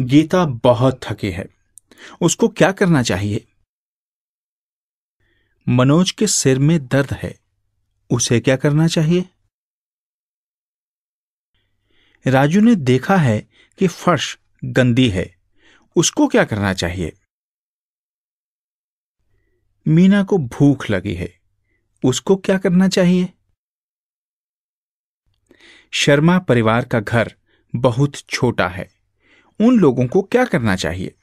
गीता बहुत थकी है उसको क्या करना चाहिए मनोज के सिर में दर्द है उसे क्या करना चाहिए राजू ने देखा है कि फर्श गंदी है उसको क्या करना चाहिए मीना को भूख लगी है उसको क्या करना चाहिए शर्मा परिवार का घर बहुत छोटा है उन लोगों को क्या करना चाहिए